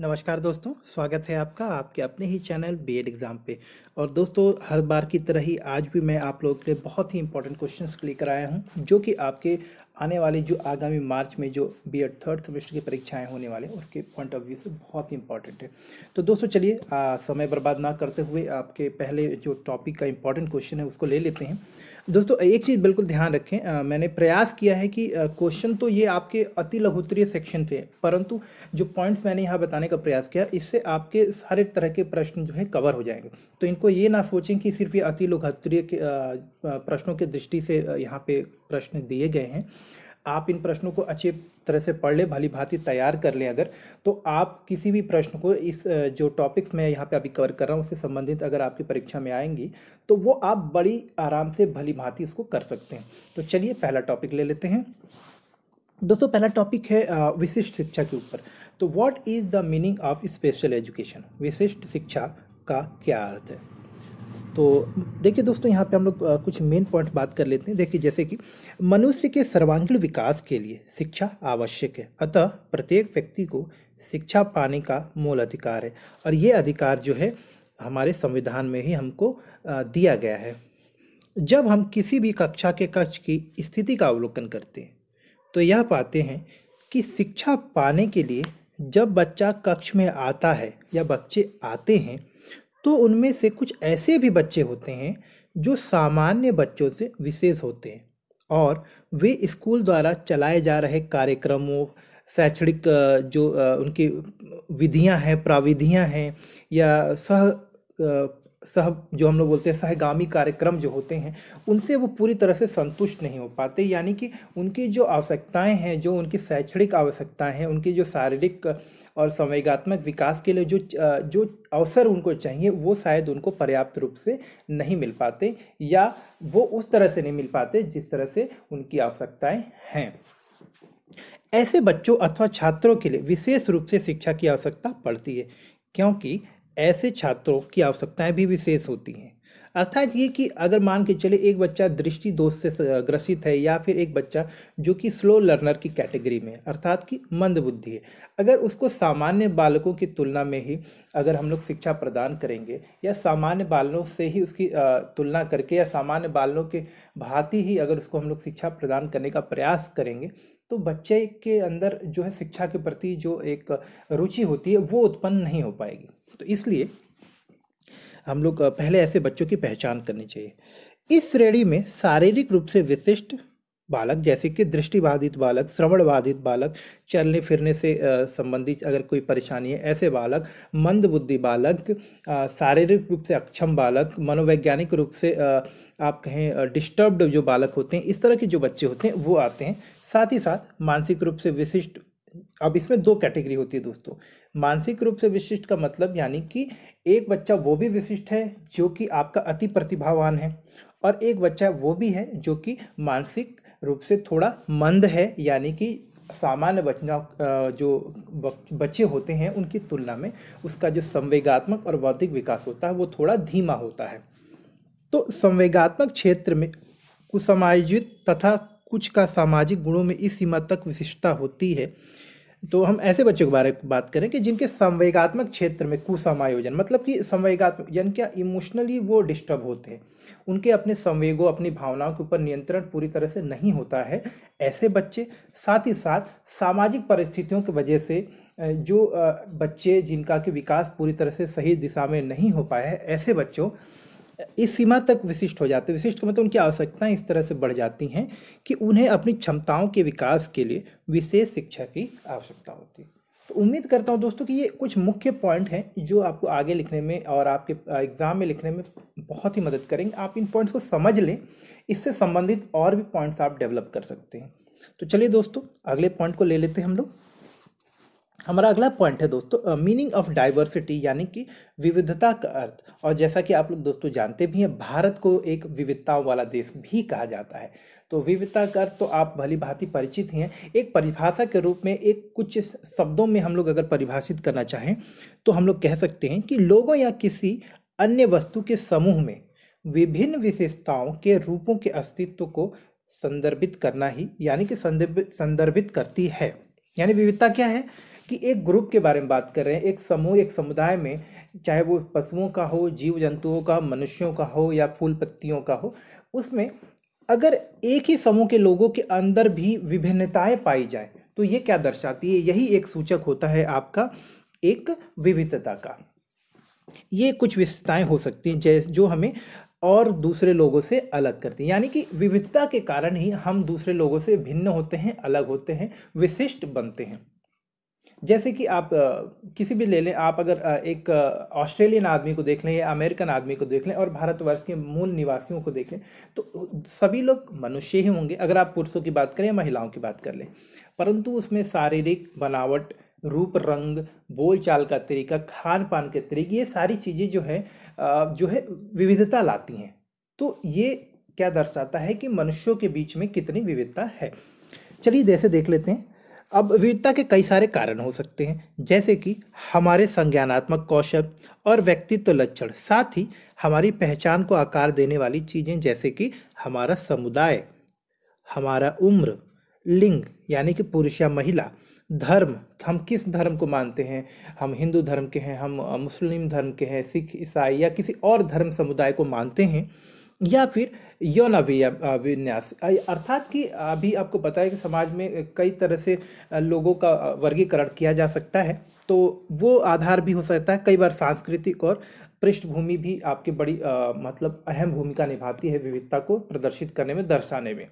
नमस्कार दोस्तों स्वागत है आपका आपके अपने ही चैनल बी एड एग्ज़ाम पे और दोस्तों हर बार की तरह ही आज भी मैं आप लोगों के लिए बहुत ही इंपॉर्टेंट क्वेश्चन लेकर आया हूँ जो कि आपके आने वाले जो आगामी मार्च में जो बी एड थर्ड सेमेस्टर की परीक्षाएं होने वाले हैं उसके पॉइंट ऑफ व्यू से बहुत ही इंपॉर्टेंट है तो दोस्तों चलिए समय बर्बाद ना करते हुए आपके पहले जो टॉपिक का इंपॉर्टेंट क्वेश्चन है उसको ले लेते हैं दोस्तों एक चीज़ बिल्कुल ध्यान रखें आ, मैंने प्रयास किया है कि क्वेश्चन तो ये आपके अति लघुतरीय सेक्शन थे परंतु जो पॉइंट्स मैंने यहाँ बताने का प्रयास किया इससे आपके सारे तरह के प्रश्न जो है कवर हो जाएंगे तो इनको ये ना सोचें कि सिर्फ ये अति लघुतरीय के प्रश्नों के दृष्टि से यहाँ पे प्रश्न दिए गए हैं आप इन प्रश्नों को अच्छी तरह से पढ़ लें भली भांति तैयार कर लें अगर तो आप किसी भी प्रश्न को इस जो टॉपिक्स मैं यहाँ पे अभी कवर कर रहा हूँ उससे संबंधित अगर आपकी परीक्षा में आएंगी तो वो आप बड़ी आराम से भली भांति इसको कर सकते हैं तो चलिए पहला टॉपिक ले लेते हैं दोस्तों पहला टॉपिक है विशिष्ट शिक्षा के ऊपर तो what is the meaning of special education विशिष्ट शिक्षा का क्या अर्थ है तो देखिए दोस्तों यहाँ पे हम लोग कुछ मेन पॉइंट बात कर लेते हैं देखिए जैसे कि मनुष्य के सर्वांगीण विकास के लिए शिक्षा आवश्यक है अतः प्रत्येक व्यक्ति को शिक्षा पाने का मूल अधिकार है और ये अधिकार जो है हमारे संविधान में ही हमको दिया गया है जब हम किसी भी कक्षा के कक्ष की स्थिति का अवलोकन करते हैं तो यह पाते हैं कि शिक्षा पाने के लिए जब बच्चा कक्ष में आता है या बच्चे आते हैं तो उनमें से कुछ ऐसे भी बच्चे होते हैं जो सामान्य बच्चों से विशेष होते हैं और वे स्कूल द्वारा चलाए जा रहे कार्यक्रमों शैक्षणिक जो उनकी विधियां हैं प्राविधियां हैं या सह सह जो हम लोग बोलते हैं सहगामी कार्यक्रम जो होते हैं उनसे वो पूरी तरह से संतुष्ट नहीं हो पाते यानी कि उनकी जो आवश्यकताएं हैं जो उनकी शैक्षणिक आवश्यकताएं हैं उनकी जो शारीरिक और संवेगात्मक विकास के लिए जो जो अवसर उनको चाहिए वो शायद उनको पर्याप्त रूप से नहीं मिल पाते या वो उस तरह से नहीं मिल पाते जिस तरह से उनकी आवश्यकताएं हैं ऐसे बच्चों अथवा छात्रों के लिए विशेष रूप से शिक्षा की आवश्यकता पड़ती है क्योंकि ऐसे छात्रों की आवश्यकताएं भी विशेष होती हैं अर्थात ये कि अगर मान के चले एक बच्चा दृष्टि दोष से ग्रसित है या फिर एक बच्चा जो कि स्लो लर्नर की कैटेगरी में अर्थात कि मंद बुद्धि है अगर उसको सामान्य बालकों की तुलना में ही अगर हम लोग शिक्षा प्रदान करेंगे या सामान्य बालों से ही उसकी तुलना करके या सामान्य बालों के भांति ही अगर उसको हम लोग शिक्षा प्रदान करने का प्रयास करेंगे तो बच्चे के अंदर जो है शिक्षा के प्रति जो एक रुचि होती है वो उत्पन्न नहीं हो पाएगी तो इसलिए हम लोग पहले ऐसे बच्चों की पहचान करनी चाहिए इस श्रेणी में शारीरिक रूप से विशिष्ट बालक जैसे कि दृष्टिबाधित बालक श्रवण बाधित बालक चलने फिरने से संबंधित अगर कोई परेशानी है ऐसे बालक मंद बुद्धि बालक शारीरिक रूप से अक्षम बालक मनोवैज्ञानिक रूप से आ, आप कहें डिस्टर्ब्ड जो बालक होते हैं इस तरह के जो बच्चे होते हैं वो आते हैं साथ ही साथ मानसिक रूप से विशिष्ट अब इसमें दो कैटेगरी होती है दोस्तों मानसिक रूप से विशिष्ट का मतलब यानी कि एक बच्चा वो भी विशिष्ट है जो कि आपका अति प्रतिभावान है और एक बच्चा वो भी है जो कि मानसिक रूप से थोड़ा मंद है यानी कि सामान्य बचना जो बच्चे होते हैं उनकी तुलना में उसका जो संवेगात्मक और बौद्धिक विकास होता है वो थोड़ा धीमा होता है तो संवेगात्मक क्षेत्र में कुसमायोजित तथा कुछ का सामाजिक गुणों में इस सीमा तक विशिष्टता होती है तो हम ऐसे बच्चों के बारे में बात करें कि जिनके संवेगात्मक क्षेत्र में कुसमायोजन मतलब कि संवेगात्मक यानी क्या इमोशनली वो डिस्टर्ब होते हैं उनके अपने संवेगों अपनी भावनाओं के ऊपर नियंत्रण पूरी तरह से नहीं होता है ऐसे बच्चे साथ ही साथ सामाजिक परिस्थितियों की वजह से जो बच्चे जिनका कि विकास पूरी तरह से सही दिशा में नहीं हो पाया है ऐसे बच्चों इस सीमा तक विशिष्ट हो जाते हैं विशिष्ट का मतलब उनकी आवश्यकताएं इस तरह से बढ़ जाती हैं कि उन्हें अपनी क्षमताओं के विकास के लिए विशेष शिक्षा की आवश्यकता होती है तो उम्मीद करता हूँ दोस्तों कि ये कुछ मुख्य पॉइंट हैं जो आपको आगे लिखने में और आपके एग्ज़ाम में लिखने में बहुत ही मदद करेंगे आप इन पॉइंट्स को समझ लें इससे संबंधित और भी पॉइंट्स आप डेवलप कर सकते हैं तो चलिए दोस्तों अगले पॉइंट को ले लेते हैं हम लोग हमारा अगला पॉइंट है दोस्तों मीनिंग ऑफ डाइवर्सिटी यानी कि विविधता का अर्थ और जैसा कि आप लोग दोस्तों जानते भी हैं भारत को एक विविधताओं वाला देश भी कहा जाता है तो विविधता का अर्थ तो आप भली भांति परिचित हैं एक परिभाषा के रूप में एक कुछ शब्दों में हम लोग अगर परिभाषित करना चाहें तो हम लोग कह सकते हैं कि लोगों या किसी अन्य वस्तु के समूह में विभिन्न विशेषताओं के रूपों के अस्तित्व को संदर्भित करना ही यानी कि संदर्भित संदर्भित करती है यानी विविधता क्या है कि एक ग्रुप के बारे में बात कर रहे हैं एक समूह एक समुदाय में चाहे वो पशुओं का हो जीव जंतुओं का मनुष्यों का हो या फूल पत्तियों का हो उसमें अगर एक ही समूह के लोगों के अंदर भी विभिन्नताएं पाई जाए तो ये क्या दर्शाती है यही एक सूचक होता है आपका एक विविधता का ये कुछ विशेषताएं हो सकती हैं जैसे जो हमें और दूसरे लोगों से अलग करती हैं यानी कि विविधता के कारण ही हम दूसरे लोगों से भिन्न होते हैं अलग होते हैं विशिष्ट बनते हैं जैसे कि आप किसी भी ले लें आप अगर एक ऑस्ट्रेलियन आदमी को देख लें या अमेरिकन आदमी को देख लें और भारतवर्ष के मूल निवासियों को देख लें तो सभी लोग मनुष्य ही होंगे अगर आप पुरुषों की बात करें या महिलाओं की बात कर लें परंतु उसमें शारीरिक बनावट रूप रंग बोलचाल का तरीका खान पान के तरीके ये सारी चीज़ें जो है जो है विविधता लाती हैं तो ये क्या दर्शाता है कि मनुष्यों के बीच में कितनी विविधता है चलिए जैसे देख लेते हैं अब विविधता के कई सारे कारण हो सकते हैं जैसे कि हमारे संज्ञानात्मक कौशल और व्यक्तित्व लक्षण साथ ही हमारी पहचान को आकार देने वाली चीज़ें जैसे कि हमारा समुदाय हमारा उम्र लिंग यानी कि पुरुष या महिला धर्म हम किस धर्म को मानते हैं हम हिंदू धर्म के हैं हम मुस्लिम धर्म के हैं सिख ईसाई या किसी और धर्म समुदाय को मानते हैं या फिर यौन विन्यास अर्थात कि अभी आपको पता है कि समाज में कई तरह से लोगों का वर्गीकरण किया जा सकता है तो वो आधार भी हो सकता है कई बार सांस्कृतिक और पृष्ठभूमि भी आपकी बड़ी आ, मतलब अहम भूमिका निभाती है विविधता को प्रदर्शित करने में दर्शाने में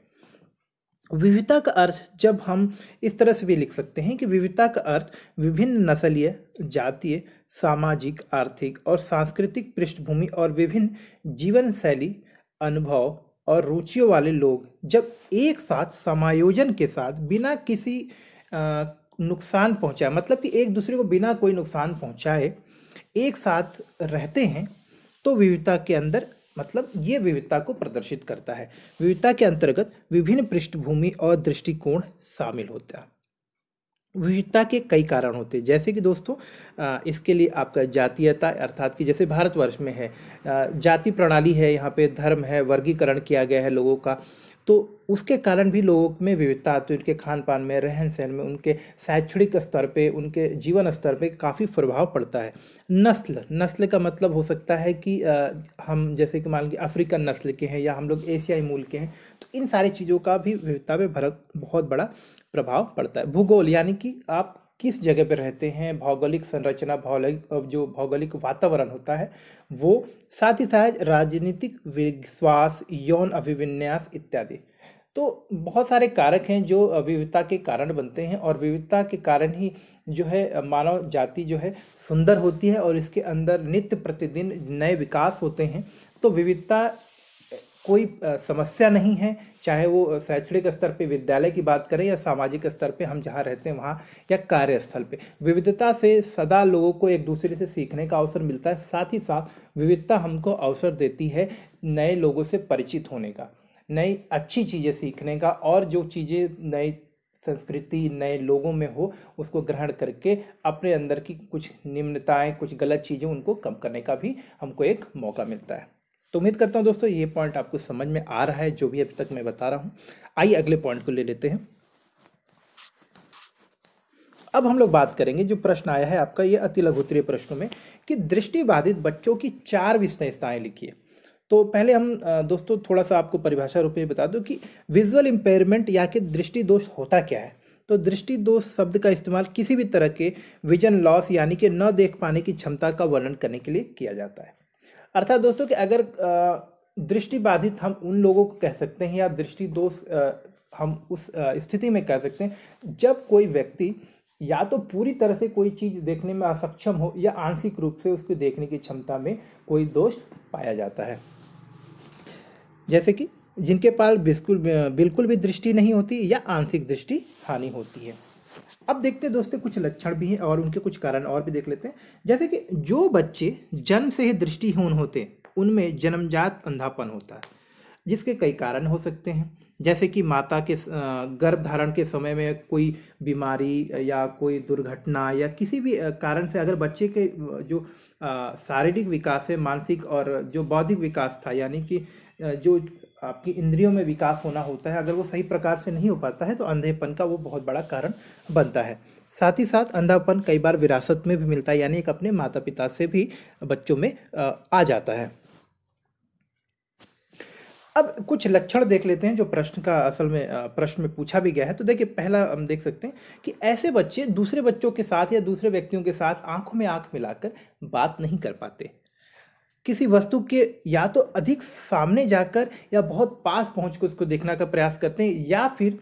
विविधता का अर्थ जब हम इस तरह से भी लिख सकते हैं कि विविधता का अर्थ विभिन्न नस्लीय जातीय सामाजिक आर्थिक और सांस्कृतिक पृष्ठभूमि और विभिन्न जीवन शैली अनुभव और रुचियों वाले लोग जब एक साथ समायोजन के साथ बिना किसी नुकसान पहुंचाए मतलब कि एक दूसरे को बिना कोई नुकसान पहुंचाए एक साथ रहते हैं तो विविधता के अंदर मतलब ये विविधता को प्रदर्शित करता है विविधता के अंतर्गत विभिन्न पृष्ठभूमि और दृष्टिकोण शामिल होता है विविधता के कई कारण होते हैं जैसे कि दोस्तों इसके लिए आपका जातीयता अर्थात कि जैसे भारतवर्ष में है जाति प्रणाली है यहाँ पे धर्म है वर्गीकरण किया गया है लोगों का तो उसके कारण भी लोगों में विविधता आती है उनके खान पान में रहन सहन में उनके शैक्षणिक स्तर पे उनके जीवन स्तर पे काफ़ी प्रभाव पड़ता है नस्ल नस्ल का मतलब हो सकता है कि हम जैसे कि मान लीजिए अफ्रीकन नस्ल के हैं या हम लोग एशियाई मूल के हैं तो इन सारी चीज़ों का भी विविधता पर भरक बहुत बड़ा प्रभाव पड़ता है भूगोल यानी कि आप किस जगह पर रहते हैं भौगोलिक संरचना भौगोलिक जो भौगोलिक वातावरण होता है वो साथ ही साथ राजनीतिक विश्वास यौन अभिविन्यास इत्यादि तो बहुत सारे कारक हैं जो विविधता के कारण बनते हैं और विविधता के कारण ही जो है मानव जाति जो है सुंदर होती है और इसके अंदर नित्य प्रतिदिन नए विकास होते हैं तो विविधता कोई समस्या नहीं है चाहे वो शैक्षणिक स्तर पे विद्यालय की बात करें या सामाजिक स्तर पे हम जहाँ रहते हैं वहाँ या कार्यस्थल पे विविधता से सदा लोगों को एक दूसरे से सीखने का अवसर मिलता है साथ ही साथ विविधता हमको अवसर देती है नए लोगों से परिचित होने का नई अच्छी चीज़ें सीखने का और जो चीज़ें नई संस्कृति नए लोगों में हो उसको ग्रहण करके अपने अंदर की कुछ निम्नताएं कुछ गलत चीज़ें उनको कम करने का भी हमको एक मौका मिलता है तो उम्मीद करता हूँ दोस्तों ये पॉइंट आपको समझ में आ रहा है जो भी अब तक मैं बता रहा हूँ आइए अगले पॉइंट को ले लेते हैं अब हम लोग बात करेंगे जो प्रश्न आया है आपका ये अति लघुतरीय प्रश्नों में कि दृष्टि बाधित बच्चों की चार विशेषताएं लिखिए तो पहले हम दोस्तों थोड़ा सा आपको परिभाषा रूप में बता दूं कि विजुअल इम्पेयरमेंट या कि दृष्टि दोष होता क्या है तो दृष्टि दोष शब्द का इस्तेमाल किसी भी तरह के विजन लॉस यानी कि न देख पाने की क्षमता का वर्णन करने के लिए किया जाता है अर्थात दोस्तों कि अगर दृष्टि बाधित हम उन लोगों को कह सकते हैं या दृष्टि दोष हम उस स्थिति में कह सकते हैं जब कोई व्यक्ति या तो पूरी तरह से कोई चीज़ देखने में असक्षम हो या आंशिक रूप से उसको देखने की क्षमता में कोई दोष पाया जाता है जैसे कि जिनके पास बिल्कुल बिल्कुल भी दृष्टि नहीं होती या आंशिक दृष्टि हानि होती है अब देखते हैं दोस्तों कुछ लक्षण भी हैं और उनके कुछ कारण और भी देख लेते हैं जैसे कि जो बच्चे जन्म से ही दृष्टिहीन होते हैं उनमें जन्मजात अंधापन होता है जिसके कई कारण हो सकते हैं जैसे कि माता के गर्भ धारण के समय में कोई बीमारी या कोई दुर्घटना या किसी भी कारण से अगर बच्चे के जो शारीरिक विकास है मानसिक और जो बौद्धिक विकास था यानी कि जो आपकी इंद्रियों में विकास होना होता है अगर वो सही प्रकार से नहीं हो पाता है तो अंधेपन का वो बहुत बड़ा कारण बनता है साथ ही साथ अंधापन कई बार विरासत में भी मिलता है यानी एक अपने माता पिता से भी बच्चों में आ जाता है अब कुछ लक्षण देख लेते हैं जो प्रश्न का असल में प्रश्न में पूछा भी गया है तो देखिए पहला हम देख सकते हैं कि ऐसे बच्चे दूसरे बच्चों के साथ या दूसरे व्यक्तियों के साथ आंखों में आंख मिलाकर बात नहीं कर पाते किसी वस्तु के या तो अधिक सामने जाकर या बहुत पास पहुँच कर उसको देखने का प्रयास करते हैं या फिर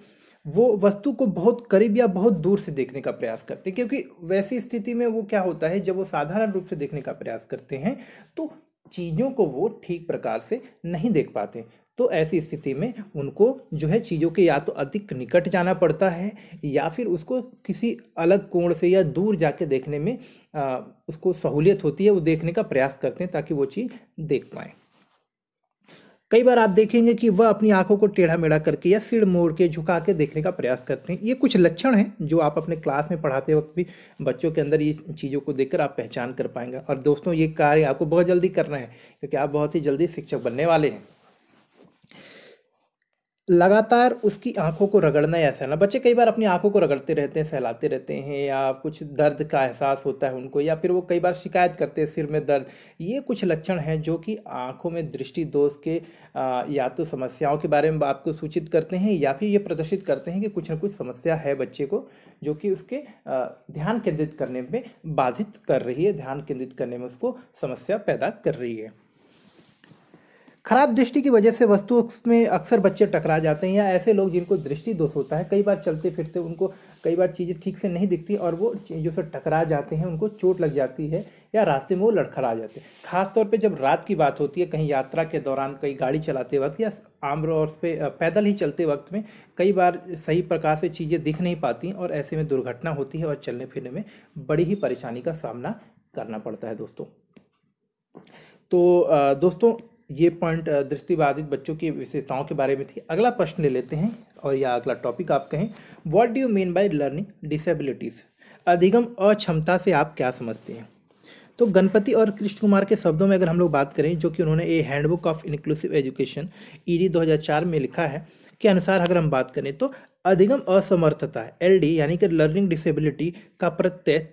वो वस्तु को बहुत करीब या बहुत दूर से देखने का प्रयास करते हैं क्योंकि वैसी स्थिति में वो क्या होता है जब वो साधारण रूप से देखने का प्रयास करते हैं तो चीज़ों को वो ठीक प्रकार से नहीं देख पाते तो ऐसी स्थिति में उनको जो है चीज़ों के या तो अधिक निकट जाना पड़ता है या फिर उसको किसी अलग कोण से या दूर जाके देखने में आ, उसको सहूलियत होती है वो देखने का प्रयास करते हैं ताकि वो चीज़ देख पाएँ कई बार आप देखेंगे कि वह अपनी आंखों को टेढ़ा मेढ़ा करके या सिर मोड़ के झुका के देखने का प्रयास करते हैं ये कुछ लक्षण हैं जो आप अपने क्लास में पढ़ाते वक्त भी बच्चों के अंदर ये चीज़ों को देखकर आप पहचान कर पाएंगे और दोस्तों ये कार्य आपको बहुत जल्दी करना है क्योंकि आप बहुत ही जल्दी शिक्षक बनने वाले हैं लगातार उसकी आंखों को रगड़ना या सहना बच्चे कई बार अपनी आंखों को रगड़ते रहते हैं सहलाते रहते हैं या कुछ दर्द का एहसास होता है उनको या फिर वो कई बार शिकायत करते हैं सिर में दर्द ये कुछ लक्षण हैं जो कि आंखों में दृष्टि दोष के आ, या तो समस्याओं के बारे में आपको सूचित करते हैं या फिर ये प्रदर्शित करते हैं कि कुछ ना कुछ समस्या है बच्चे को जो कि उसके आ, ध्यान केंद्रित करने में बाधित कर रही है ध्यान केंद्रित करने में उसको समस्या पैदा कर रही है खराब दृष्टि की वजह से वस्तु में अक्सर बच्चे टकरा जाते हैं या ऐसे लोग जिनको दृष्टि दोष होता है कई बार चलते फिरते उनको कई बार चीज़ें ठीक से नहीं दिखती और वो चीज़ों से टकरा जाते हैं उनको चोट लग जाती है या रास्ते में वो लड़खड़ा जाते हैं खासतौर पर जब रात की बात होती है कहीं यात्रा के दौरान कहीं गाड़ी चलाते वक्त या आम रोड पे पैदल ही चलते वक्त में कई बार सही प्रकार से चीज़ें दिख नहीं पाती और ऐसे में दुर्घटना होती है और चलने फिरने में बड़ी ही परेशानी का सामना करना पड़ता है दोस्तों तो दोस्तों ये पॉइंट दृष्टिबाधित बच्चों की विशेषताओं के बारे में थी अगला प्रश्न ले लेते हैं और या अगला टॉपिक आप कहें what do you mean by learning disabilities अधिगम अक्षमता से आप क्या समझते हैं तो गणपति और कृष्ण कुमार के शब्दों में अगर हम लोग बात करें जो कि उन्होंने a handbook of inclusive education E D में लिखा है के अनुसार अगर हम बात करें तो अधिगम असमर्थता एल यानी कि लर्निंग डिसेबिलिटी का प्रत्यय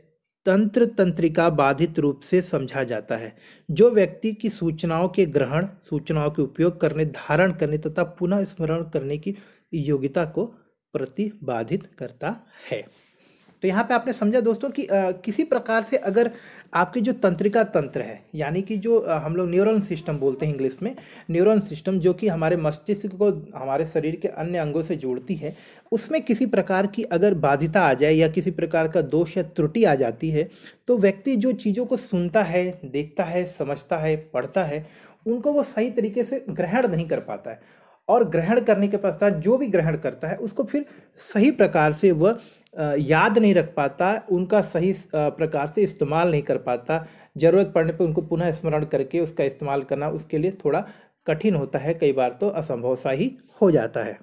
तंत्र तंत्रिका बाधित रूप से समझा जाता है जो व्यक्ति की सूचनाओं के ग्रहण सूचनाओं के उपयोग करने धारण करने तथा पुनः स्मरण करने की योग्यता को प्रतिबाधित करता है तो यहाँ पे आपने समझा दोस्तों कि आ, किसी प्रकार से अगर आपकी जो तंत्रिका तंत्र है यानी कि जो हम लोग न्यूरोन सिस्टम बोलते हैं इंग्लिश में न्यूरोन सिस्टम जो कि हमारे मस्तिष्क को हमारे शरीर के अन्य अंगों से जोड़ती है उसमें किसी प्रकार की अगर बाधिता आ जाए या किसी प्रकार का दोष या त्रुटि आ जाती है तो व्यक्ति जो चीज़ों को सुनता है देखता है समझता है पढ़ता है उनको वो सही तरीके से ग्रहण नहीं कर पाता है और ग्रहण करने के पश्चात जो भी ग्रहण करता है उसको फिर सही प्रकार से वह याद नहीं रख पाता उनका सही प्रकार से इस्तेमाल नहीं कर पाता ज़रूरत पड़ने पर उनको पुनः स्मरण करके उसका इस्तेमाल करना उसके लिए थोड़ा कठिन होता है कई बार तो असंभव सा ही हो जाता है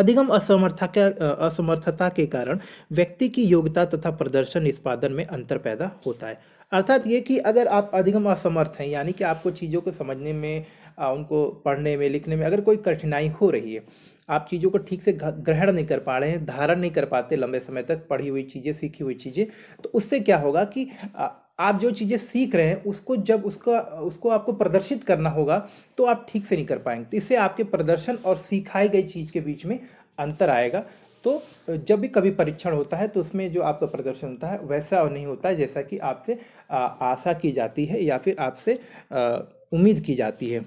अधिगम असमर्था के असमर्थता के कारण व्यक्ति की योग्यता तथा प्रदर्शन निष्पादन में अंतर पैदा होता है अर्थात ये कि अगर आप अधिगम असमर्थ हैं यानी कि आपको चीज़ों को समझने में उनको पढ़ने में लिखने में अगर कोई कठिनाई हो रही है आप चीज़ों को ठीक से ग्रहण नहीं कर पा रहे हैं धारण नहीं कर पाते लंबे समय तक पढ़ी हुई चीज़ें सीखी हुई चीज़ें तो उससे क्या होगा कि आप जो चीज़ें सीख रहे हैं उसको जब उसका उसको आपको प्रदर्शित करना होगा तो आप ठीक से नहीं कर पाएंगे तो इससे आपके प्रदर्शन और सिखाई गई चीज़ के बीच में अंतर आएगा तो जब भी कभी परीक्षण होता है तो उसमें जो आपका प्रदर्शन होता है वैसा और नहीं होता है जैसा कि आपसे आशा की जाती है या फिर आपसे उम्मीद की जाती है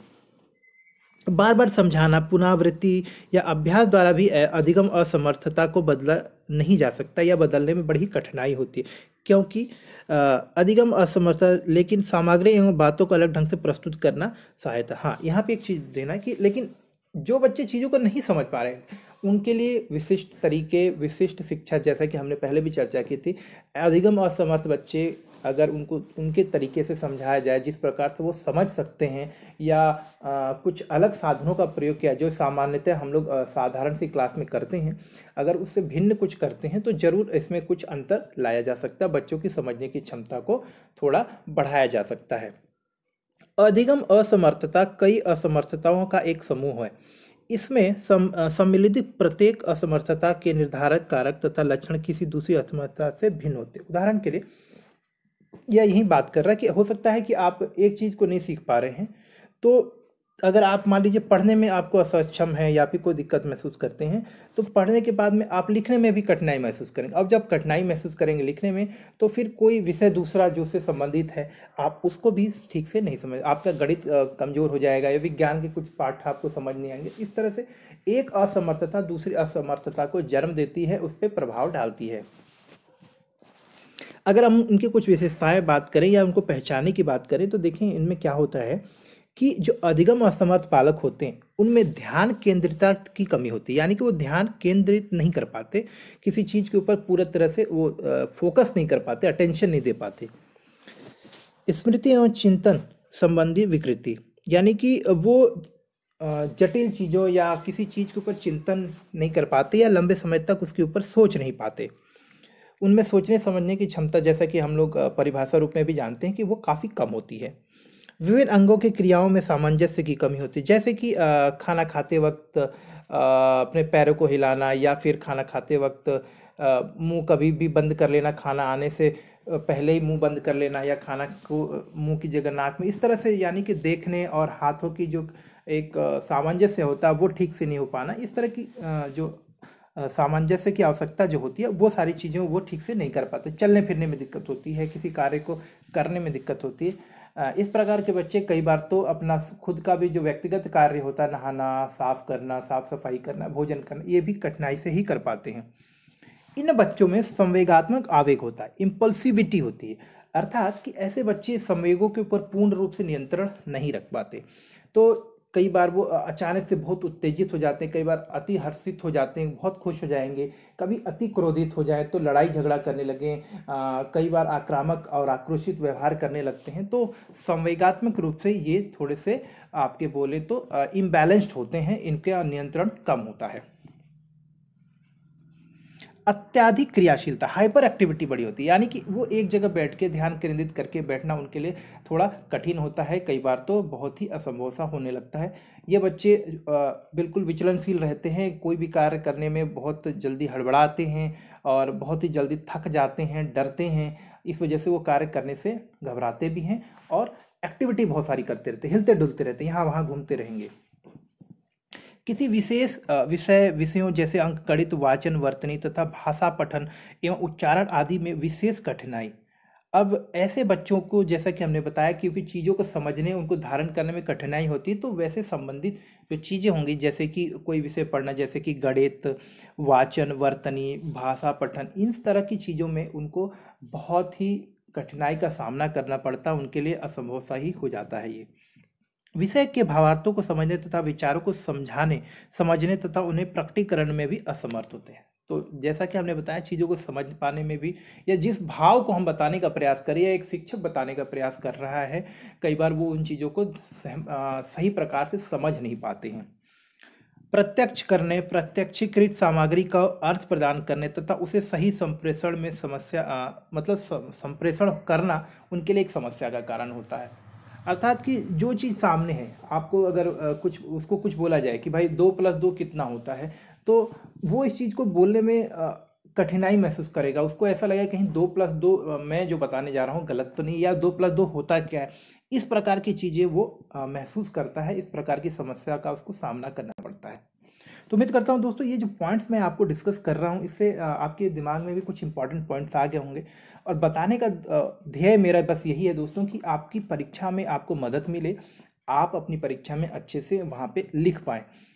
बार बार समझाना पुनरावृत्ति या अभ्यास द्वारा भी अधिगम असमर्थता को बदला नहीं जा सकता या बदलने में बड़ी कठिनाई होती है क्योंकि अधिगम असमर्थता लेकिन सामग्री एवं बातों को अलग ढंग से प्रस्तुत करना सहायता हाँ यहाँ पे एक चीज़ देना कि लेकिन जो बच्चे चीज़ों को नहीं समझ पा रहे हैं उनके लिए विशिष्ट तरीके विशिष्ट शिक्षा जैसा कि हमने पहले भी चर्चा की थी अधिगम असमर्थ बच्चे अगर उनको उनके तरीके से समझाया जाए जिस प्रकार से वो समझ सकते हैं या आ, कुछ अलग साधनों का प्रयोग किया जो सामान्यतः हम लोग साधारण सी क्लास में करते हैं अगर उससे भिन्न कुछ करते हैं तो ज़रूर इसमें कुछ अंतर लाया जा सकता है बच्चों की समझने की क्षमता को थोड़ा बढ़ाया जा सकता है अधिगम असमर्थता कई असमर्थताओं का एक समूह है इसमें सम, सम्मिलित प्रत्येक असमर्थता के निर्धारक कारक तथा लक्षण किसी दूसरी असमर्थता से भिन्न होते उदाहरण के लिए या यही बात कर रहा है कि हो सकता है कि आप एक चीज़ को नहीं सीख पा रहे हैं तो अगर आप मान लीजिए पढ़ने में आपको असक्षम है या फिर कोई दिक्कत महसूस करते हैं तो पढ़ने के बाद में आप लिखने में भी कठिनाई महसूस करेंगे अब जब कठिनाई महसूस करेंगे लिखने में तो फिर कोई विषय दूसरा जो से संबंधित है आप उसको भी ठीक से नहीं समझ आपका गणित कमज़ोर हो जाएगा या विज्ञान के कुछ पाठ आपको समझ नहीं आएंगे इस तरह से एक असमर्थता दूसरी असमर्थता को जन्म देती है उस पर प्रभाव डालती है अगर हम उनकी कुछ विशेषताएं बात करें या उनको पहचाने की बात करें तो देखें इनमें क्या होता है कि जो अधिगम असमर्थ पालक होते हैं उनमें ध्यान केंद्रितता की कमी होती है यानी कि वो ध्यान केंद्रित नहीं कर पाते किसी चीज़ के ऊपर पूरा तरह से वो फोकस नहीं कर पाते अटेंशन नहीं दे पाते स्मृति एवं चिंतन संबंधी विकृति यानी कि वो जटिल चीज़ों या किसी चीज़ के ऊपर चिंतन नहीं कर पाते या लंबे समय तक उसके ऊपर सोच नहीं पाते उनमें सोचने समझने की क्षमता जैसा कि हम लोग परिभाषा रूप में भी जानते हैं कि वो काफ़ी कम होती है विभिन्न अंगों की क्रियाओं में सामंजस्य की कमी होती है जैसे कि खाना खाते वक्त अपने पैरों को हिलाना या फिर खाना खाते वक्त मुंह कभी भी बंद कर लेना खाना आने से पहले ही मुंह बंद कर लेना या खाना को मुंह की जगह नाक में इस तरह से यानी कि देखने और हाथों की जो एक सामंजस्य होता है वो ठीक से नहीं हो पाना इस तरह की जो सामंजस्य की आवश्यकता जो होती है वो सारी चीज़ें वो ठीक से नहीं कर पाते चलने फिरने में दिक्कत होती है किसी कार्य को करने में दिक्कत होती है इस प्रकार के बच्चे कई बार तो अपना खुद का भी जो व्यक्तिगत कार्य होता है नहाना साफ करना साफ सफाई करना भोजन करना ये भी कठिनाई से ही कर पाते हैं इन बच्चों में संवेगात्मक आवेग होता है इम्पल्सिविटी होती है अर्थात कि ऐसे बच्चे संवेगों के ऊपर पूर्ण रूप से नियंत्रण नहीं रख पाते तो कई बार वो अचानक से बहुत उत्तेजित हो जाते हैं कई बार अति हर्षित हो जाते हैं बहुत खुश हो जाएंगे कभी अति क्रोधित हो जाए तो लड़ाई झगड़ा करने लगे आ, कई बार आक्रामक और आक्रोशित व्यवहार करने लगते हैं तो संवेगात्मक रूप से ये थोड़े से आपके बोले तो इम्बैलेंस्ड होते हैं इनका नियंत्रण कम होता है अत्याधिक क्रियाशीलता हाइपर एक्टिविटी बड़ी होती है यानी कि वो एक जगह बैठ के ध्यान केंद्रित करके बैठना उनके लिए थोड़ा कठिन होता है कई बार तो बहुत ही असंभव सा होने लगता है ये बच्चे बिल्कुल विचलनशील रहते हैं कोई भी कार्य करने में बहुत जल्दी हड़बड़ाते हैं और बहुत ही जल्दी थक जाते हैं डरते हैं इस वजह से वो कार्य करने से घबराते भी हैं और एक्टिविटी बहुत सारी करते रहते हिलते डुलते रहते हैं यहाँ वहाँ घूमते रहेंगे किसी विशेष विषय विषयों जैसे अंकगणित वाचन वर्तनी तथा भाषा पठन एवं उच्चारण आदि में विशेष कठिनाई अब ऐसे बच्चों को जैसा कि हमने बताया क्योंकि चीज़ों को समझने उनको धारण करने में कठिनाई होती है तो वैसे संबंधित जो चीज़ें होंगी जैसे कि कोई विषय पढ़ना जैसे कि गणित वाचन वर्तनी भाषा पठन इन तरह की चीज़ों में उनको बहुत ही कठिनाई का सामना करना पड़ता उनके लिए असंभव सा ही हो जाता है ये विषय के भावार्थों को समझने तथा विचारों को समझाने समझने तथा उन्हें प्रकटीकरण में भी असमर्थ होते हैं तो जैसा कि हमने बताया चीज़ों को समझ पाने में भी या जिस भाव को हम बताने का प्रयास करें या एक शिक्षक बताने का प्रयास कर रहा है कई बार वो उन चीज़ों को सही प्रकार से समझ नहीं पाते हैं प्रत्यक्ष करने प्रत्यक्षीकृत सामग्री का अर्थ प्रदान करने तथा उसे सही संप्रेषण में समस्या आ, मतलब संप्रेषण करना उनके लिए एक समस्या का कारण होता है अर्थात कि जो चीज़ सामने है आपको अगर कुछ उसको कुछ बोला जाए कि भाई दो प्लस दो कितना होता है तो वो इस चीज़ को बोलने में कठिनाई महसूस करेगा उसको ऐसा लगेगा कहीं दो प्लस दो मैं जो बताने जा रहा हूँ गलत तो नहीं या दो प्लस दो होता क्या है इस प्रकार की चीज़ें वो महसूस करता है इस प्रकार की समस्या का उसको सामना करना पड़ता है तो उम्मीद करता हूँ दोस्तों ये जो पॉइंट्स मैं आपको डिस्कस कर रहा हूँ इससे आपके दिमाग में भी कुछ इंपॉर्टेंट पॉइंट्स आ गए होंगे और बताने का ध्येय मेरा बस यही है दोस्तों कि आपकी परीक्षा में आपको मदद मिले आप अपनी परीक्षा में अच्छे से वहाँ पर लिख पाएँ